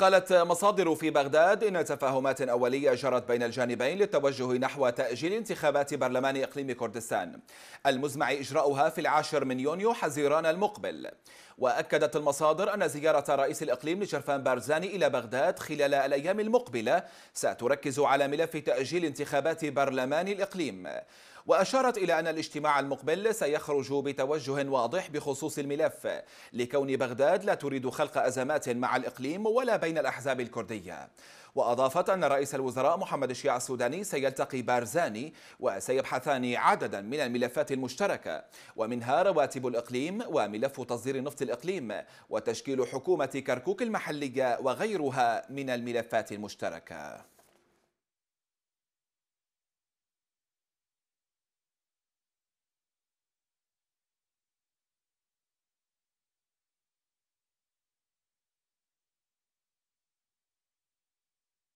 قالت مصادر في بغداد إن تفاهمات أولية جرت بين الجانبين للتوجه نحو تأجيل انتخابات برلمان إقليم كردستان المزمع إجراؤها في العاشر من يونيو حزيران المقبل وأكدت المصادر أن زيارة رئيس الإقليم لشرفان بارزاني إلى بغداد خلال الأيام المقبلة ستركز على ملف تأجيل انتخابات برلمان الإقليم وأشارت إلى أن الاجتماع المقبل سيخرج بتوجه واضح بخصوص الملف لكون بغداد لا تريد خلق أزمات مع الإقليم ولا بين الأحزاب الكردية وأضافت أن رئيس الوزراء محمد الشيع السوداني سيلتقي بارزاني وسيبحثان عددا من الملفات المشتركة ومنها رواتب الإقليم وملف تصدير نفط الإقليم وتشكيل حكومة كركوك المحلية وغيرها من الملفات المشتركة